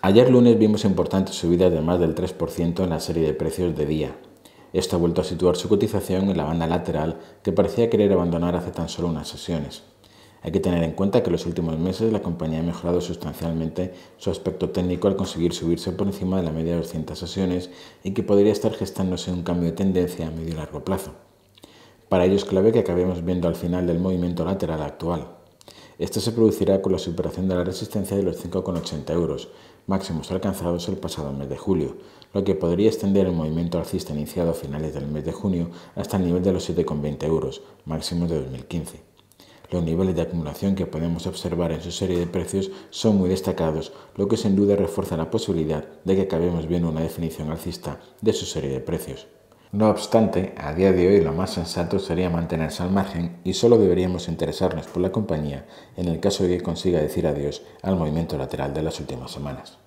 Ayer lunes vimos importantes subidas de más del 3% en la serie de precios de día. Esto ha vuelto a situar su cotización en la banda lateral que parecía querer abandonar hace tan solo unas sesiones. Hay que tener en cuenta que en los últimos meses la compañía ha mejorado sustancialmente su aspecto técnico al conseguir subirse por encima de la media de 200 sesiones y que podría estar gestándose un cambio de tendencia a medio y largo plazo. Para ello es clave que acabemos viendo al final del movimiento lateral actual. Esto se producirá con la superación de la resistencia de los 5,80 euros, máximos alcanzados el pasado mes de julio, lo que podría extender el movimiento alcista iniciado a finales del mes de junio hasta el nivel de los 7,20 euros, máximos de 2015. Los niveles de acumulación que podemos observar en su serie de precios son muy destacados, lo que sin duda refuerza la posibilidad de que acabemos viendo una definición alcista de su serie de precios. No obstante, a día de hoy lo más sensato sería mantenerse al margen y solo deberíamos interesarnos por la compañía en el caso de que consiga decir adiós al movimiento lateral de las últimas semanas.